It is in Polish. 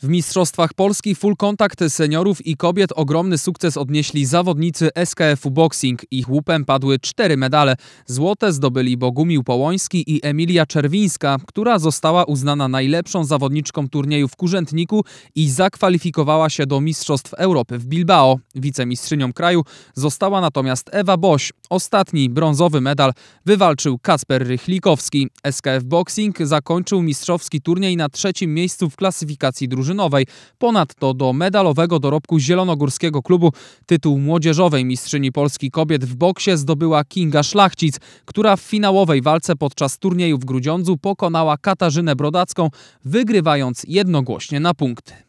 W Mistrzostwach Polski full kontakt seniorów i kobiet ogromny sukces odnieśli zawodnicy SKF-u Boxing. Ich łupem padły cztery medale. Złote zdobyli Bogumił Połoński i Emilia Czerwińska, która została uznana najlepszą zawodniczką turnieju w Kurzętniku i zakwalifikowała się do Mistrzostw Europy w Bilbao. Wicemistrzynią kraju została natomiast Ewa Boś. Ostatni brązowy medal wywalczył Kasper Rychlikowski. SKF Boxing zakończył mistrzowski turniej na trzecim miejscu w klasyfikacji drużyny drużynowej. Ponadto do medalowego dorobku Zielonogórskiego Klubu tytuł młodzieżowej mistrzyni Polski kobiet w boksie zdobyła Kinga Szlachcic, która w finałowej walce podczas turnieju w Grudziądzu pokonała Katarzynę Brodacką, wygrywając jednogłośnie na punkty.